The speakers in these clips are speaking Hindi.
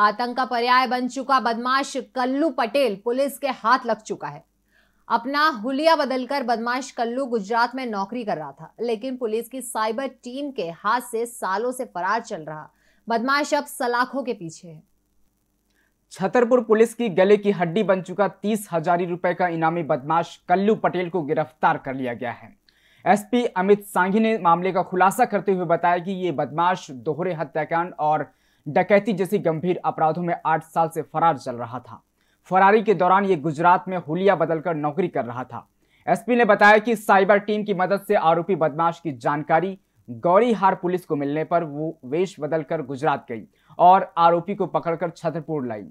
आतंक का पर्याय बन चुका बदमाश कल्लू पटेल पुलिस के हाथ लग चुका है अपना हुलिया बदलकर बदमाश कल्लू गुजरात में नौकरी कर रहा था लेकिन पुलिस की साइबर टीम के हाथ से सालों से फरार चल रहा बदमाश अब सलाखों के पीछे है छतरपुर पुलिस की गले की हड्डी बन चुका तीस हजारी रुपए का इनामी बदमाश कल्लू पटेल को गिरफ्तार कर लिया गया है एसपी अमित सांघी ने मामले का खुलासा करते हुए बताया कि ये बदमाश दोहरे हत्याकांड और डकैती जैसी गंभीर अपराधों में आठ साल से फरार चल रहा था फरारी के दौरान ये गुजरात में हुलिया बदलकर नौकरी कर रहा था एसपी ने बताया कि साइबर टीम की मदद से आरोपी बदमाश की जानकारी गौरीहार पुलिस को मिलने पर वो वेश बदलकर गुजरात गई और आरोपी को पकड़कर छतरपुर लाई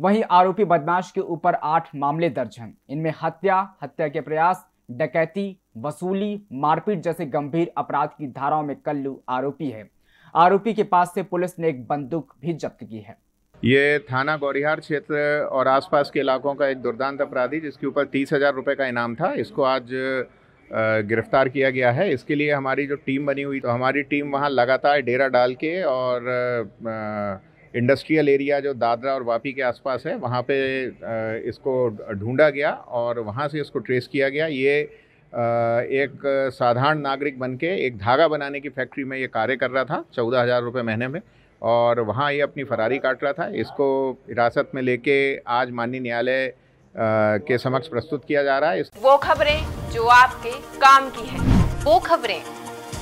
वहीं आरोपी बदमाश के ऊपर आठ मामले दर्ज हैं इनमें हत्या हत्या के प्रयास डकैती वसूली मारपीट जैसे गंभीर अपराध की धाराओं में कल्लू आरोपी है आरोपी के पास से पुलिस ने एक बंदूक भी जब्त की है ये थाना गौरिहार क्षेत्र और आसपास के इलाकों का एक दुर्दांत अपराधी जिसके ऊपर तीस हज़ार रुपये का इनाम था इसको आज गिरफ्तार किया गया है इसके लिए हमारी जो टीम बनी हुई तो हमारी टीम वहाँ लगातार डेरा डाल के और इंडस्ट्रियल एरिया जो दादरा और वापी के आसपास है वहाँ पे इसको ढूंढा गया और वहाँ से इसको ट्रेस किया गया ये एक साधारण नागरिक बन के एक धागा बनाने की फैक्ट्री में ये कार्य कर रहा था चौदह हज़ार रुपये महीने में और वहाँ ये अपनी फरारी काट रहा था इसको हिरासत में लेके आज माननीय न्यायालय के समक्ष प्रस्तुत किया जा रहा है वो खबरें जो आपके काम की है वो खबरें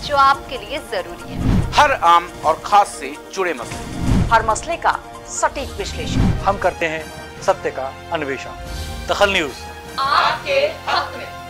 जो आपके लिए जरूरी है हर आम और खास से जुड़े मसले हर मसले का सटीक विश्लेषण हम करते हैं सत्य का अन्वेषण दखल न्यूज आपके हक में